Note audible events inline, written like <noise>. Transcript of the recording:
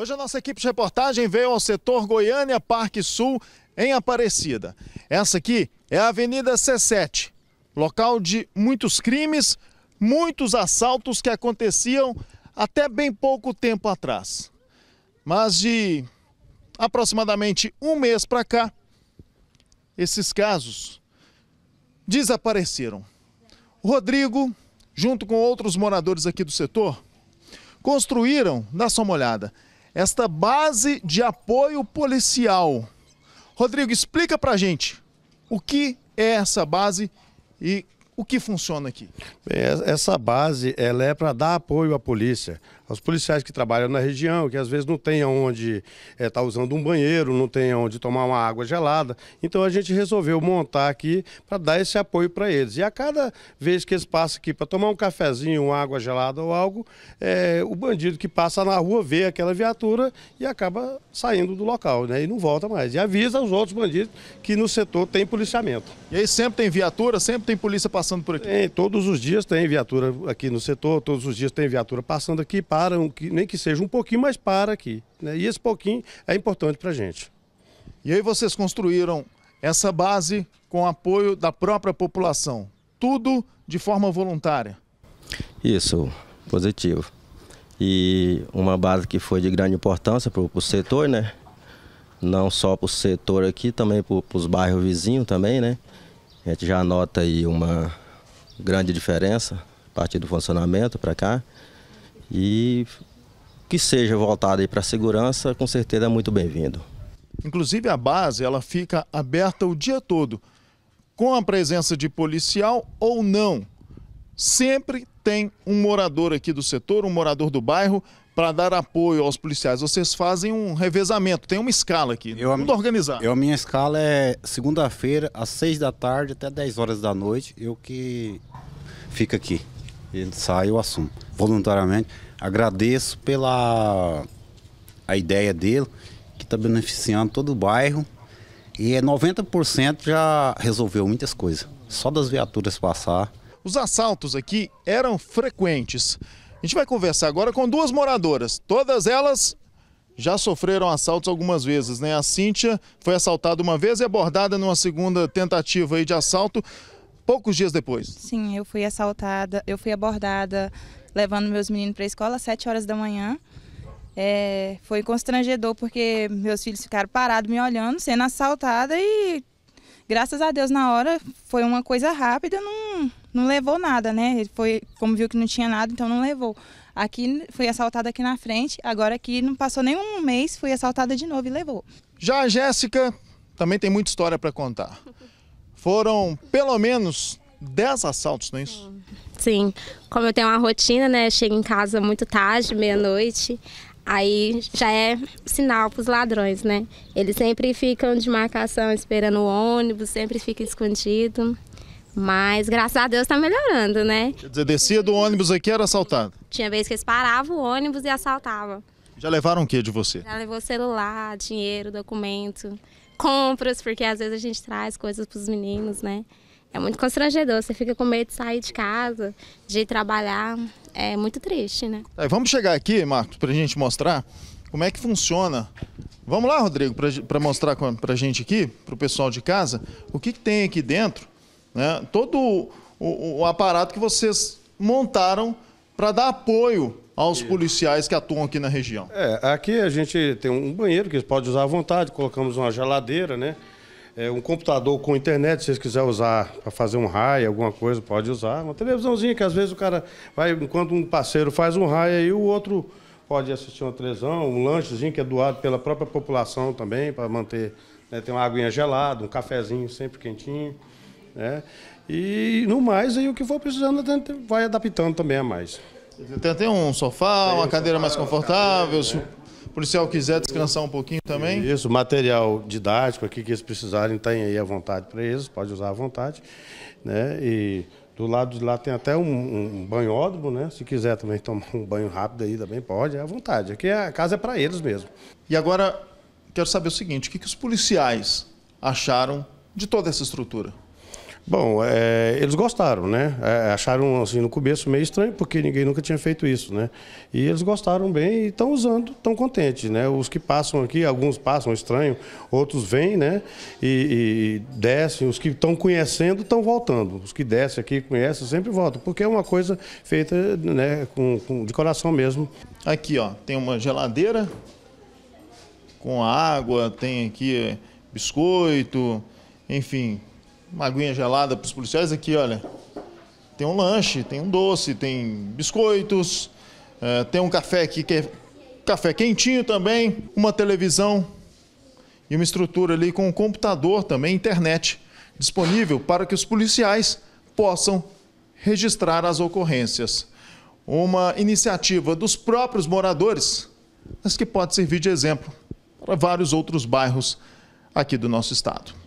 Hoje a nossa equipe de reportagem veio ao setor Goiânia Parque Sul, em Aparecida. Essa aqui é a Avenida C7, local de muitos crimes, muitos assaltos que aconteciam até bem pouco tempo atrás. Mas de aproximadamente um mês para cá, esses casos desapareceram. O Rodrigo, junto com outros moradores aqui do setor, construíram, dá só uma olhada, esta base de apoio policial. Rodrigo, explica pra gente o que é essa base e o que funciona aqui? Essa base ela é para dar apoio à polícia, aos policiais que trabalham na região, que às vezes não tem onde estar eh, é, tá usando um banheiro, não tem onde tomar uma água gelada. Então a gente resolveu montar aqui para dar esse apoio para eles. E a cada vez que eles passam aqui para tomar um cafezinho, uma água gelada ou algo, é, o bandido que passa na rua vê aquela viatura e acaba saindo do local, né? E não volta mais. E avisa os outros bandidos que no setor tem policiamento. E aí sempre tem viatura, sempre tem polícia passando por aqui? Tem, todos os dias tem viatura aqui no setor, todos os dias tem viatura passando aqui, passa que, nem que seja um pouquinho, mas para aqui. Né? E esse pouquinho é importante para a gente. E aí vocês construíram essa base com apoio da própria população, tudo de forma voluntária. Isso, positivo. E uma base que foi de grande importância para o setor, né? Não só para o setor aqui, também para os bairros vizinhos também, né? A gente já nota aí uma grande diferença a partir do funcionamento para cá. E que seja voltado para a segurança, com certeza é muito bem-vindo. Inclusive a base, ela fica aberta o dia todo, com a presença de policial ou não. Sempre tem um morador aqui do setor, um morador do bairro, para dar apoio aos policiais. Vocês fazem um revezamento, tem uma escala aqui, eu, tudo organizado. Eu, a minha escala é segunda-feira, às seis da tarde até dez horas da noite, eu que fico aqui ele sai o assunto voluntariamente. Agradeço pela a ideia dele, que está beneficiando todo o bairro. E 90% é já resolveu muitas coisas, só das viaturas passar. Os assaltos aqui eram frequentes. A gente vai conversar agora com duas moradoras. Todas elas já sofreram assaltos algumas vezes, né? A Cíntia foi assaltada uma vez e é abordada numa segunda tentativa de assalto poucos dias depois. Sim, eu fui assaltada, eu fui abordada levando meus meninos para a escola às 7 horas da manhã. É, foi constrangedor porque meus filhos ficaram parados me olhando, sendo assaltada e graças a Deus na hora foi uma coisa rápida, não, não levou nada, né? Foi, como viu que não tinha nada, então não levou. Aqui foi assaltada aqui na frente, agora aqui não passou nem um mês, fui assaltada de novo e levou. Já a Jéssica também tem muita história para contar. Foram pelo menos 10 assaltos, não é isso? Sim. Como eu tenho uma rotina, né? Chego em casa muito tarde, meia-noite. Aí já é sinal para os ladrões, né? Eles sempre ficam de marcação esperando o ônibus, sempre fica escondido. Mas graças a Deus está melhorando, né? Quer dizer, descia do ônibus aqui era assaltado? Tinha vez que eles paravam o ônibus e assaltavam. Já levaram o que de você? Já levou celular, dinheiro, documento compras, porque às vezes a gente traz coisas para os meninos, né? É muito constrangedor, você fica com medo de sair de casa, de ir trabalhar, é muito triste, né? É, vamos chegar aqui, Marcos, para a gente mostrar como é que funciona. Vamos lá, Rodrigo, para mostrar para a gente aqui, para o pessoal de casa, o que, que tem aqui dentro, né? todo o, o, o aparato que vocês montaram para dar apoio aos policiais que atuam aqui na região? É, aqui a gente tem um banheiro que eles podem usar à vontade, colocamos uma geladeira, né? É, um computador com internet, se vocês quiserem usar para fazer um raio, alguma coisa, pode usar. Uma televisãozinha que às vezes o cara vai, enquanto um parceiro faz um raio aí, o outro pode assistir uma televisão, um lanchezinho que é doado pela própria população também, para manter, né, tem uma aguinha gelada, um cafezinho sempre quentinho. Né? E no mais, aí o que for precisando, a gente vai adaptando também a mais. Tem até um sofá, uma cadeira mais confortável, se né? o policial quiser descansar um pouquinho também. Isso, material didático aqui que eles precisarem, tem tá aí à vontade para eles, pode usar à vontade. Né? E do lado de lá tem até um, um banhódromo, né? Se quiser também <laughs> tomar um banho rápido aí também pode, é à vontade. Aqui é a casa é para eles mesmo. E agora, quero saber o seguinte, o que, que os policiais acharam de toda essa estrutura? Bom, é, eles gostaram, né? É, acharam assim no começo meio estranho porque ninguém nunca tinha feito isso, né? E eles gostaram bem e estão usando, estão contentes, né? Os que passam aqui, alguns passam estranho, outros vêm, né? E, e descem. Os que estão conhecendo estão voltando. Os que descem aqui conhecem sempre voltam, porque é uma coisa feita, né? Com, com, de coração mesmo. Aqui, ó, tem uma geladeira com água, tem aqui é, biscoito, enfim uma aguinha gelada para os policiais aqui, olha. Tem um lanche, tem um doce, tem biscoitos, é, tem um café aqui que é café quentinho também, uma televisão e uma estrutura ali com um computador também, internet, disponível para que os policiais possam registrar as ocorrências. Uma iniciativa dos próprios moradores, mas que pode servir de exemplo para vários outros bairros aqui do nosso estado.